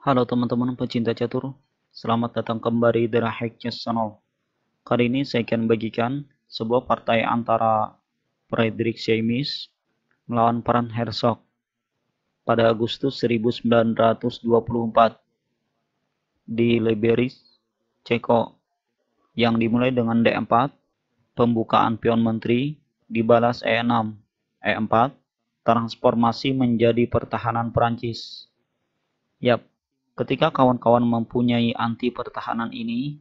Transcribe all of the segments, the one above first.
Halo teman-teman pecinta catur, selamat datang kembali di Hack Channel. Kali ini saya akan bagikan sebuah partai antara Frederick Seimis melawan Peran Herzog pada Agustus 1924 di Liberis, Ceko yang dimulai dengan D4, pembukaan pion menteri dibalas E6, E4, e transformasi menjadi pertahanan Perancis. Yap, Ketika kawan-kawan mempunyai anti pertahanan ini,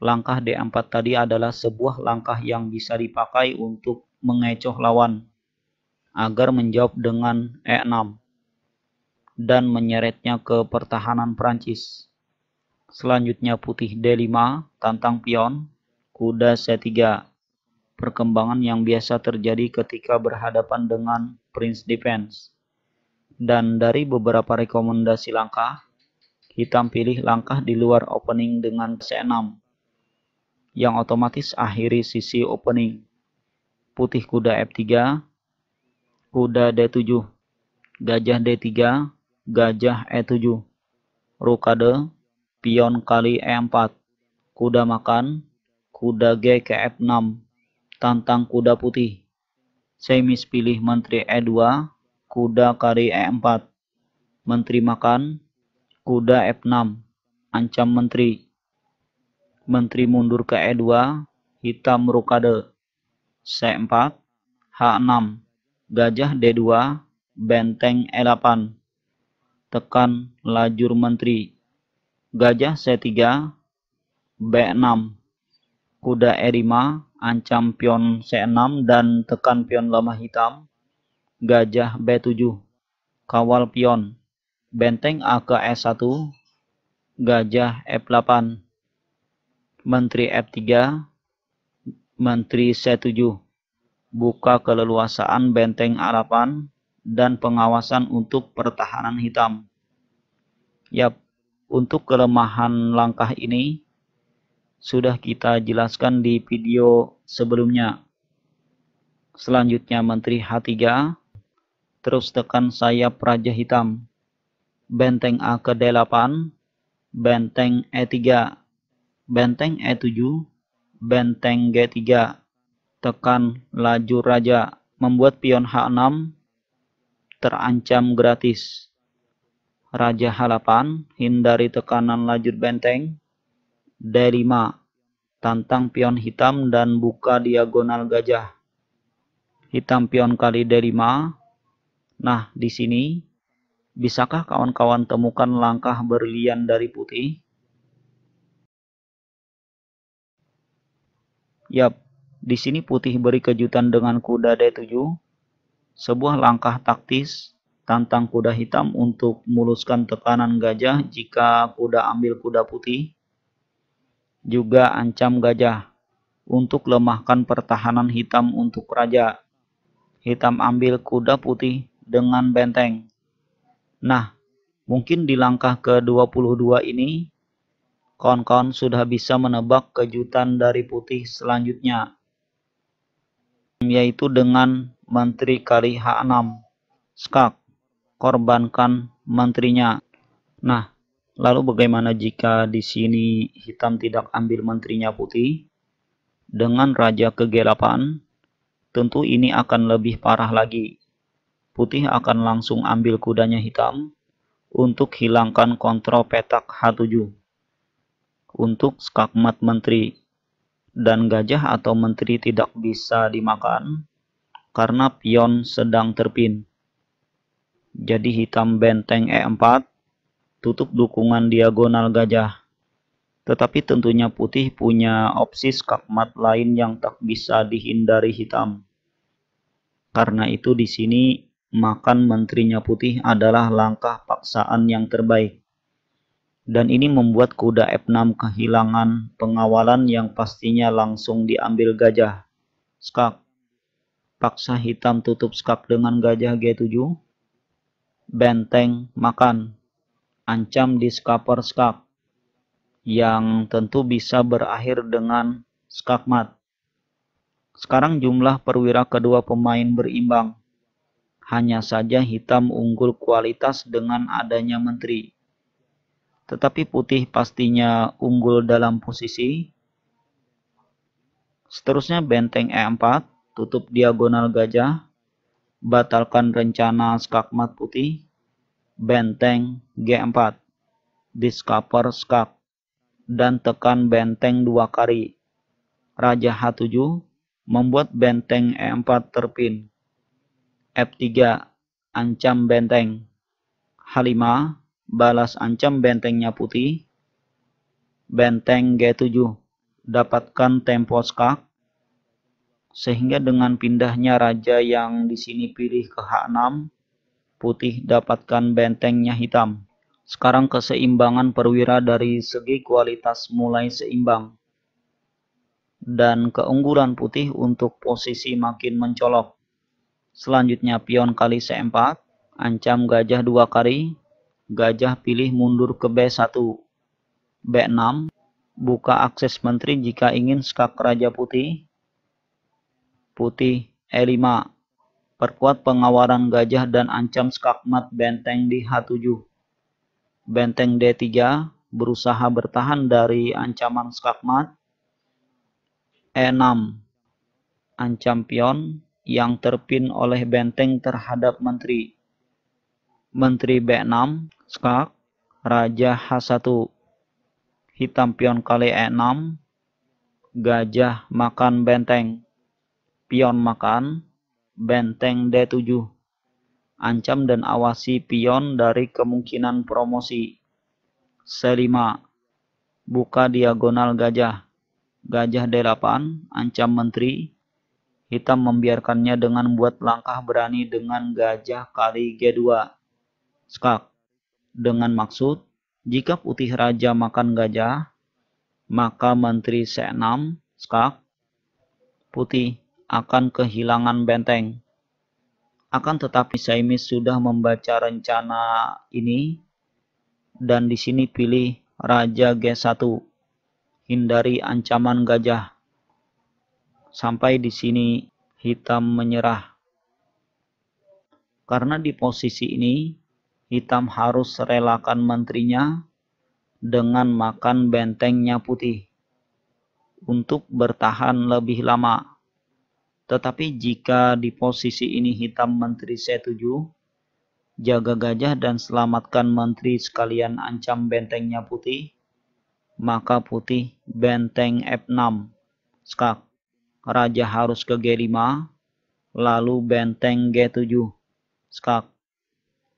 langkah D4 tadi adalah sebuah langkah yang bisa dipakai untuk mengecoh lawan agar menjawab dengan E6 dan menyeretnya ke pertahanan Prancis. Selanjutnya putih D5 tantang pion, kuda C3. Perkembangan yang biasa terjadi ketika berhadapan dengan Prince Defense. Dan dari beberapa rekomendasi langkah, kita pilih langkah di luar opening dengan C6 yang otomatis akhiri sisi opening. Putih kuda F3, kuda D7, gajah D3, gajah E7, rukade, pion kali E4, kuda makan, kuda G ke F6, tantang kuda putih. Semis pilih menteri E2, kuda kari E4, menteri makan, Kuda F6, ancam menteri. Menteri mundur ke E2, hitam rukade. C4, H6, gajah D2, benteng E8. Tekan lajur menteri. Gajah C3, B6. Kuda E5, ancam pion C6 dan tekan pion lemah hitam. Gajah B7, kawal pion Benteng AKS-1, Gajah F8, Menteri F3, Menteri C7, buka keleluasaan Benteng A8 dan pengawasan untuk pertahanan hitam. Yap, untuk kelemahan langkah ini sudah kita jelaskan di video sebelumnya. Selanjutnya Menteri H3, terus tekan sayap Raja Hitam benteng A ke-8, benteng E3, benteng E7, benteng G3, tekan laju raja, membuat pion H6 terancam gratis. Raja H8, hindari tekanan lajur benteng. D5, tantang pion hitam dan buka diagonal gajah. Hitam pion kali D5. Nah, di sini Bisakah kawan-kawan temukan langkah berlian dari putih? Yap, di sini putih beri kejutan dengan kuda D7. Sebuah langkah taktis tantang kuda hitam untuk muluskan tekanan gajah jika kuda ambil kuda putih. Juga ancam gajah untuk lemahkan pertahanan hitam untuk raja. Hitam ambil kuda putih dengan benteng Nah, mungkin di langkah ke-22 ini, kawan-kawan sudah bisa menebak kejutan dari putih selanjutnya, yaitu dengan Menteri kali H6, Skak, korbankan menterinya. Nah, lalu bagaimana jika di sini hitam tidak ambil menterinya putih? Dengan Raja Kegelapan, tentu ini akan lebih parah lagi putih akan langsung ambil kudanya hitam untuk hilangkan kontrol petak H7 untuk skakmat menteri dan gajah atau menteri tidak bisa dimakan karena pion sedang terpin. Jadi hitam benteng E4 tutup dukungan diagonal gajah. Tetapi tentunya putih punya opsi skakmat lain yang tak bisa dihindari hitam. Karena itu di sini makan menterinya putih adalah langkah paksaan yang terbaik. Dan ini membuat kuda F6 kehilangan pengawalan yang pastinya langsung diambil gajah. Skak. Paksa hitam tutup skak dengan gajah G7. Benteng makan. Ancam di skaper skak. Yang tentu bisa berakhir dengan skakmat. Sekarang jumlah perwira kedua pemain berimbang hanya saja hitam unggul kualitas dengan adanya menteri. Tetapi putih pastinya unggul dalam posisi. Seterusnya benteng E4, tutup diagonal gajah, batalkan rencana skakmat putih, benteng G4, discover skak, dan tekan benteng dua kari Raja H7 membuat benteng E4 terpin F3 ancam benteng H5 balas ancam bentengnya putih benteng G7 dapatkan tempo skak sehingga dengan pindahnya raja yang di sini pilih ke H6 putih dapatkan bentengnya hitam sekarang keseimbangan perwira dari segi kualitas mulai seimbang dan keunggulan putih untuk posisi makin mencolok Selanjutnya pion kali C4, ancam gajah dua kali, gajah pilih mundur ke B1, B6, buka akses menteri jika ingin skak raja putih, putih E5, perkuat pengawaran gajah dan ancam skak mat benteng di H7. Benteng D3 berusaha bertahan dari ancaman skak mat. E6 ancam pion yang terpin oleh benteng terhadap menteri. Menteri B6, skak, Raja H1, hitam pion kali E6, gajah makan benteng, pion makan, benteng D7. Ancam dan awasi pion dari kemungkinan promosi. C5. Buka diagonal gajah. Gajah D8, ancam menteri, Hitam membiarkannya dengan buat langkah berani dengan gajah kali G2. Skak. Dengan maksud, jika putih raja makan gajah, maka menteri C6, skak, putih akan kehilangan benteng. Akan tetapi Saimis sudah membaca rencana ini dan di sini pilih raja G1. Hindari ancaman gajah sampai di sini hitam menyerah. Karena di posisi ini hitam harus relakan menterinya dengan makan bentengnya putih untuk bertahan lebih lama. Tetapi jika di posisi ini hitam menteri C7, jaga gajah dan selamatkan menteri sekalian ancam bentengnya putih, maka putih benteng F6. Skak raja harus ke G5, lalu benteng G7. Skak,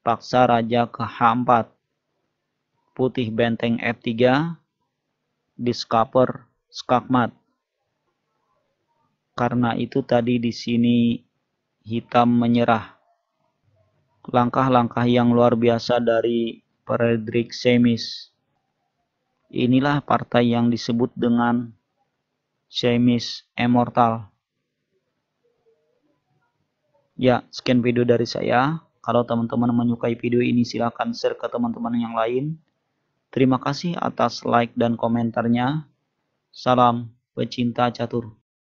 paksa raja ke H4. Putih benteng F3, discover skakmat. Karena itu tadi di sini hitam menyerah. Langkah-langkah yang luar biasa dari Frederick Semis. Inilah partai yang disebut dengan Siamese Immortal. Ya, sekian video dari saya. Kalau teman-teman menyukai video ini silahkan share ke teman-teman yang lain. Terima kasih atas like dan komentarnya. Salam pecinta catur.